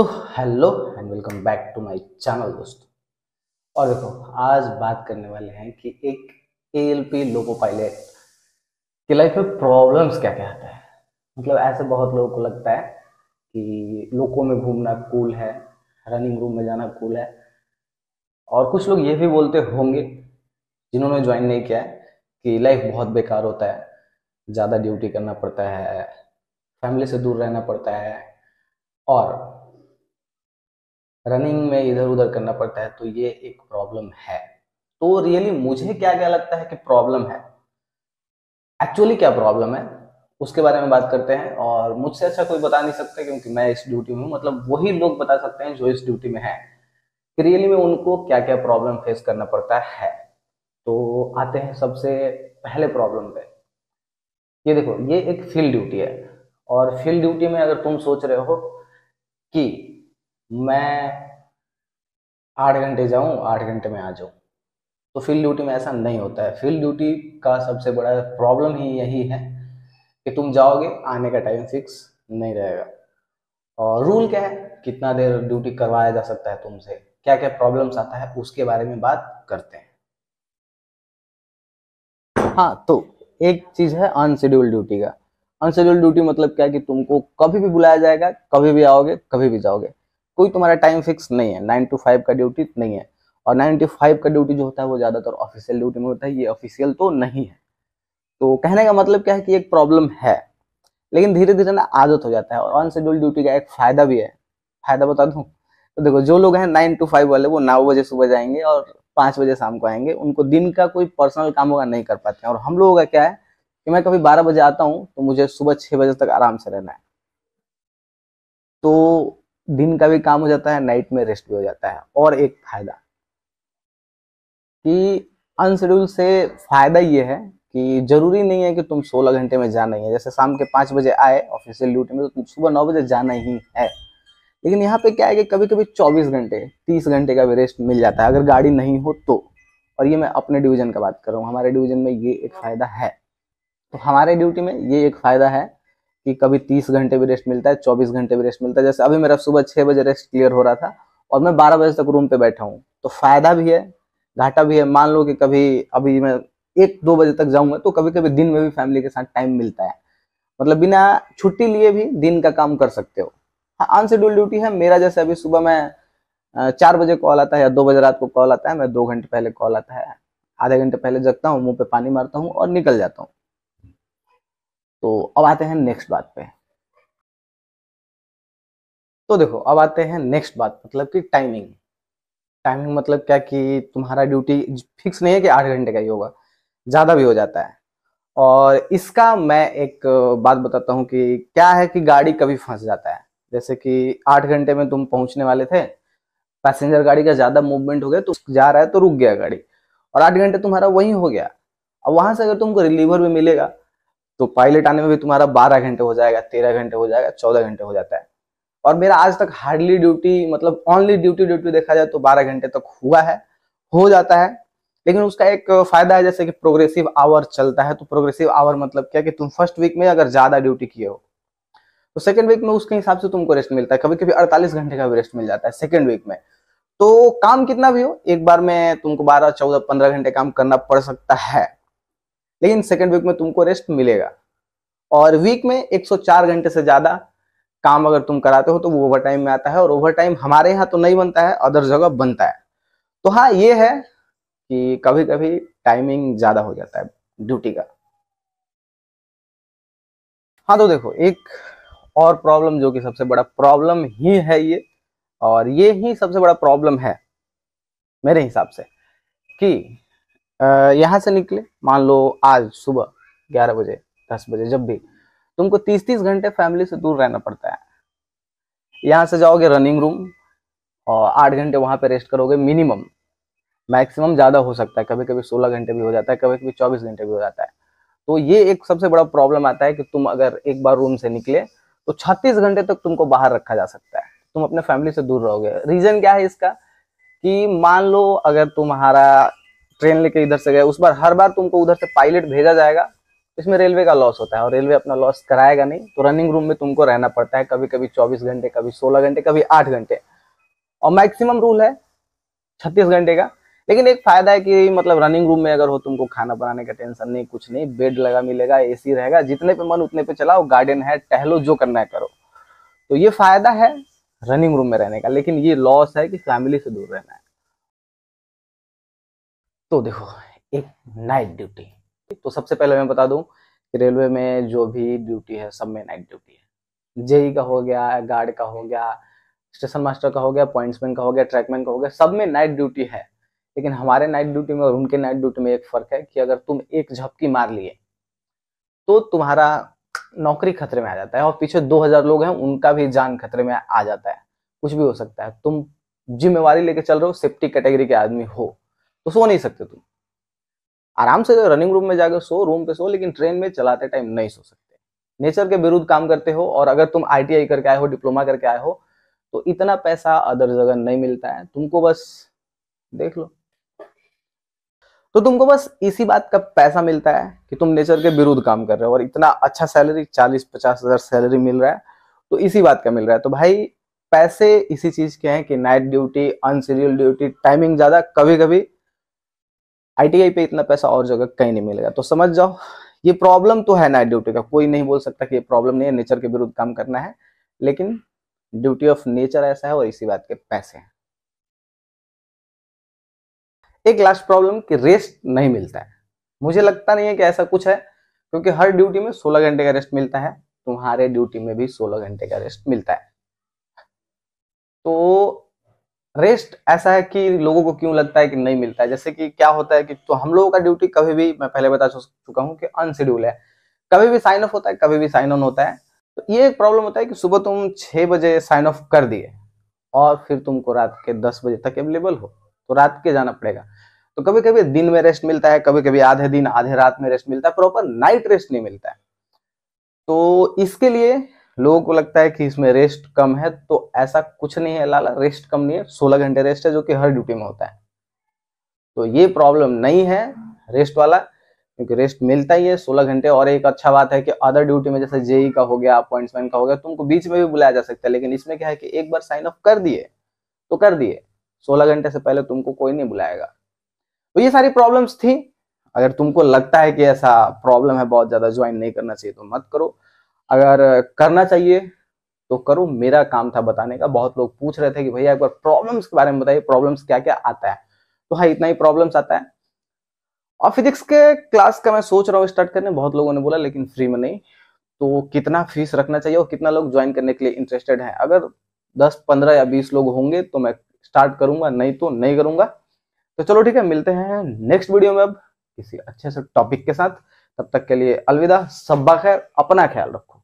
तो hello and welcome back to my channel दोस्तों और देखो आज बात करने वाले हैं कि एक A L P loco pilot की लाइफ में प्रॉब्लम्स क्या क्या आता है मतलब ऐसे बहुत लोगों को लगता है कि लोको में घूमना कूल है रनिंग रूम में जाना कूल है और कुछ लोग ये भी बोलते होंगे जिन्होंने ज्वाइन नहीं किया है कि लाइफ बहुत बेकार होता है ज़्यादा ड्यूटी करना पड़ता है फैमिली से दूर रहना पड़ता है और रनिंग में इधर उधर करना पड़ता है तो ये एक प्रॉब्लम है तो रियली मुझे क्या क्या लगता है कि प्रॉब्लम है एक्चुअली क्या प्रॉब्लम है उसके बारे में बात करते हैं और मुझसे अच्छा कोई बता नहीं सकता क्योंकि मैं इस ड्यूटी में हूँ मतलब वही लोग बता सकते हैं जो इस ड्यूटी में है कि रियली में उनको क्या क्या प्रॉब्लम फेस करना पड़ता है तो आते हैं सबसे पहले प्रॉब्लम पे ये देखो ये एक फील्ड ड्यूटी है और फील्ड ड्यूटी में अगर तुम सोच रहे हो कि मैं आठ घंटे जाऊं आठ घंटे में आ जाऊं तो फील्ड ड्यूटी में ऐसा नहीं होता है फील्ड ड्यूटी का सबसे बड़ा प्रॉब्लम ही यही है कि तुम जाओगे आने का टाइम फिक्स नहीं रहेगा और रूल क्या है कितना देर ड्यूटी करवाया जा सकता है तुमसे क्या क्या प्रॉब्लम्स आता है उसके बारे में बात करते हैं हाँ तो एक चीज़ है अनशेड्यूल ड्यूटी का अनशेड्यूल ड्यूटी मतलब क्या है कि तुमको कभी भी बुलाया जाएगा कभी भी आओगे कभी भी जाओगे कोई तुम्हारा टाइम फिक्स नहीं है नाइन टू फाइव का ड्यूटी नहीं है और नाइन टू फाइव का ड्यूटी जो होता है वो ज़्यादातर ऑफिशियल ड्यूटी में होता है ये ऑफिशियल तो नहीं है तो कहने का मतलब क्या है कि एक प्रॉब्लम है लेकिन धीरे धीरे ना आदत हो जाता है और अनशेड्यूल ड्यूटी का एक फ़ायदा भी है फ़ायदा बता दूँ तो देखो जो लोग हैं नाइन टू फाइव वाले वो नौ बजे सुबह जाएंगे और पाँच बजे शाम को आएंगे उनको दिन का कोई पर्सनल काम होगा नहीं कर पाते हैं और हम लोगों का क्या है कि मैं कभी बारह बजे आता हूँ तो मुझे सुबह छः बजे तक आराम से रहना है तो दिन का भी काम हो जाता है नाइट में रेस्ट भी हो जाता है और एक फायदा कि अनशेड्यूल से फायदा ये है कि जरूरी नहीं है कि तुम 16 घंटे में जाना ही है जैसे शाम के पाँच बजे आए ऑफिशियल ड्यूटी में तो तुम सुबह नौ बजे जाना ही है लेकिन यहाँ पे क्या है कि कभी कभी 24 घंटे 30 घंटे का भी रेस्ट मिल जाता है अगर गाड़ी नहीं हो तो और ये मैं अपने डिवीजन का बात कर रहा हूँ हमारे डिवीजन में ये एक फ़ायदा है तो हमारे ड्यूटी में ये एक फ़ायदा है कि कभी तीस घंटे भी रेस्ट मिलता है चौबीस घंटे भी रेस्ट मिलता है जैसे अभी मेरा सुबह छः बजे रेस्ट क्लियर हो रहा था और मैं बारह बजे तक रूम पे बैठा हूँ तो फायदा भी है घाटा भी है मान लो कि कभी अभी मैं एक दो बजे तक जाऊंगा तो कभी कभी दिन में भी फैमिली के साथ टाइम मिलता है मतलब बिना छुट्टी लिए भी दिन का काम कर सकते हो हाँ अनशेड्यूल ड्यूटी है मेरा जैसे अभी सुबह मैं चार बजे कॉल आता है या दो बजे रात को कॉल आता है मैं दो घंटे पहले कॉल आता है आधे घंटे पहले जगता हूँ मुंह पे पानी मारता हूँ और निकल जाता हूँ तो अब आते हैं नेक्स्ट बात पे तो देखो अब आते हैं नेक्स्ट बात मतलब कि टाइमिंग टाइमिंग मतलब क्या कि तुम्हारा ड्यूटी फिक्स नहीं है कि आठ घंटे का ही होगा ज़्यादा भी हो जाता है और इसका मैं एक बात बताता हूँ कि क्या है कि गाड़ी कभी फंस जाता है जैसे कि आठ घंटे में तुम पहुंचने वाले थे पैसेंजर गाड़ी का ज़्यादा मूवमेंट हो गया तो जा रहा है तो रुक गया गाड़ी और आठ घंटे तुम्हारा वहीं हो गया अब वहां से अगर तुमको रिलीवर भी मिलेगा तो पायलट आने में भी तुम्हारा बारह घंटे हो जाएगा तेरह घंटे हो जाएगा चौदह घंटे हो जाता है और मेरा आज तक हार्डली ड्यूटी मतलब ऑनली ड्यूटी ड्यूटी देखा जाए तो बारह घंटे तक हुआ है हो जाता है लेकिन उसका एक फायदा है जैसे कि प्रोग्रेसिव आवर चलता है तो प्रोग्रेसिव आवर मतलब क्या कि तुम फर्स्ट वीक में अगर ज्यादा ड्यूटी किए हो तो सेकंड वीक में उसके हिसाब से तुमको रेस्ट मिलता है कभी कभी अड़तालीस घंटे का भी रेस्ट मिल जाता है सेकेंड वीक में तो काम कितना भी हो एक बार में तुमको बारह चौदह पंद्रह घंटे काम करना पड़ सकता है लेकिन सेकेंड वीक में तुमको रेस्ट मिलेगा और वीक में 104 घंटे से ज़्यादा काम अगर तुम कराते हो तो वो ओवर टाइम में आता है और ओवर टाइम हमारे यहाँ तो नहीं बनता है अदर जगह बनता है तो हाँ ये है कि कभी कभी टाइमिंग ज़्यादा हो जाता है ड्यूटी का हाँ तो देखो एक और प्रॉब्लम जो कि सबसे बड़ा प्रॉब्लम ही है ये और ये ही सबसे बड़ा प्रॉब्लम है मेरे हिसाब से कि यहाँ से निकले मान लो आज सुबह ग्यारह बजे दस बजे जब भी तुमको तीस तीस घंटे फैमिली से दूर रहना पड़ता है यहाँ से जाओगे रनिंग रूम और आठ घंटे वहाँ पे रेस्ट करोगे मिनिमम मैक्सिमम ज़्यादा हो सकता है कभी कभी सोलह घंटे भी हो जाता है कभी कभी चौबीस घंटे भी हो जाता है तो ये एक सबसे बड़ा प्रॉब्लम आता है कि तुम अगर एक बार रूम से निकले तो छत्तीस घंटे तक तुमको बाहर रखा जा सकता है तुम अपने फैमिली से दूर रहोगे रीज़न क्या है इसका कि मान लो अगर तुम्हारा ट्रेन लेके इधर से गए उस बार हर बार तुमको उधर से पायलट भेजा जाएगा इसमें रेलवे का लॉस होता है और रेलवे अपना लॉस कराएगा नहीं तो रनिंग रूम में तुमको रहना पड़ता है कभी कभी चौबीस घंटे कभी सोलह घंटे कभी आठ घंटे और मैक्सिमम रूल है छत्तीस घंटे का लेकिन एक फायदा है कि मतलब रनिंग रूम में अगर हो तुमको खाना बनाने का टेंशन नहीं कुछ नहीं बेड लगा मिलेगा एसी रहेगा जितने पे मन उतने पे चलाओ गार्डन है टहलो जो करना है करो तो ये फायदा है रनिंग रूम में रहने का लेकिन ये लॉस है कि फैमिली से दूर रहना है तो देखो एक नाइट ड्यूटी तो सबसे पहले मैं बता दूं कि रेलवे में जो भी ड्यूटी है सब में नाइट ड्यूटी है जेई e का हो गया गार्ड का हो गया स्टेशन मास्टर का हो गया पॉइंट्समैन का हो गया ट्रैकमैन का हो गया सब में नाइट ड्यूटी है लेकिन हमारे नाइट ड्यूटी में और उनके नाइट ड्यूटी में एक फर्क है कि अगर तुम एक झपकी मार लिए तो तुम्हारा नौकरी खतरे में आ जाता है और पीछे 2000 लोग हैं उनका भी जान खतरे में आ जाता है कुछ भी हो सकता है तुम जिम्मेवारी लेके चल रहे हो सेफ्टी कैटेगरी के आदमी हो तो सो नहीं सकते तुम आराम से रनिंग रूम में जाकर सो रूम पे सो लेकिन ट्रेन में चलाते टाइम नहीं सो सकते नेचर के विरुद्ध काम करते हो और अगर तुम आई करके आए हो डिप्लोमा करके आए हो तो इतना पैसा अदर जगह नहीं मिलता है तुमको बस देख लो तो तुमको बस इसी बात का पैसा मिलता है कि तुम नेचर के विरुद्ध काम कर रहे हो और इतना अच्छा सैलरी चालीस पचास हजार सैलरी मिल रहा है तो इसी बात का मिल रहा है तो भाई पैसे इसी चीज के हैं कि नाइट ड्यूटी अनसीरियल ड्यूटी टाइमिंग ज्यादा कभी कभी आईटीआई पे इतना पैसा और जगह कहीं नहीं मिलेगा तो समझ जाओ ये प्रॉब्लम तो है ना ड्यूटी का कोई नहीं बोल सकता कि ये प्रॉब्लम नहीं है नेचर के विरुद्ध काम करना है लेकिन ड्यूटी ऑफ नेचर ऐसा है और इसी बात के पैसे हैं एक लास्ट प्रॉब्लम कि रेस्ट नहीं मिलता है मुझे लगता नहीं है कि ऐसा कुछ है क्योंकि हर ड्यूटी में 16 घंटे का रेस्ट मिलता है तुम्हारे ड्यूटी में भी 16 घंटे का रेस्ट मिलता है तो रेस्ट ऐसा है कि लोगों को क्यों लगता है कि नहीं मिलता है जैसे कि क्या होता है कि तो हम लोगों का ड्यूटी कभी भी मैं पहले बता चुका हूँ कि अनशेड्यूल है कभी भी साइन ऑफ होता है कभी भी साइन ऑन होता है तो ये एक प्रॉब्लम होता है कि सुबह तुम छः बजे साइन ऑफ कर दिए और फिर तुमको रात के दस बजे तक अवेलेबल हो तो रात के जाना पड़ेगा तो कभी कभी दिन में रेस्ट मिलता है कभी कभी आधे दिन आधे रात में रेस्ट मिलता है प्रॉपर नाइट रेस्ट नहीं मिलता है तो इसके लिए लोगों को लगता है कि इसमें रेस्ट कम है तो ऐसा कुछ नहीं है लाला रेस्ट कम नहीं है सोलह घंटे रेस्ट है जो कि हर ड्यूटी में होता है तो ये प्रॉब्लम नहीं है रेस्ट वाला क्योंकि रेस्ट मिलता ही है सोलह घंटे और एक अच्छा बात है कि अदर ड्यूटी में जैसे जेई का हो गया अपॉइंटमेंट का हो गया तुमको बीच में भी बुलाया जा सकता है लेकिन इसमें क्या है कि एक बार साइन ऑफ कर दिए तो कर दिए सोलह घंटे से पहले तुमको कोई नहीं बुलाएगा तो ये सारी प्रॉब्लम्स थी अगर तुमको लगता है कि ऐसा प्रॉब्लम है बहुत ज्यादा ज्वाइन नहीं करना चाहिए तो मत करो अगर करना चाहिए तो करो मेरा काम था बताने का बहुत लोग पूछ रहे थे कि भैया एक बार प्रॉब्लम्स के बारे में बताइए प्रॉब्लम्स क्या क्या आता है तो हाँ इतना ही प्रॉब्लम्स आता है और फिजिक्स के क्लास का मैं सोच रहा हूँ स्टार्ट करने बहुत लोगों ने बोला लेकिन फ्री में नहीं तो कितना फीस रखना चाहिए और कितना लोग ज्वाइन करने के लिए इंटरेस्टेड है अगर दस पंद्रह या बीस लोग होंगे तो मैं स्टार्ट करूंगा नहीं तो नहीं करूंगा तो चलो ठीक है मिलते हैं नेक्स्ट वीडियो में अब किसी अच्छे से टॉपिक के साथ तब तक के लिए अलविदा सब्बा खैर अपना ख्याल रखो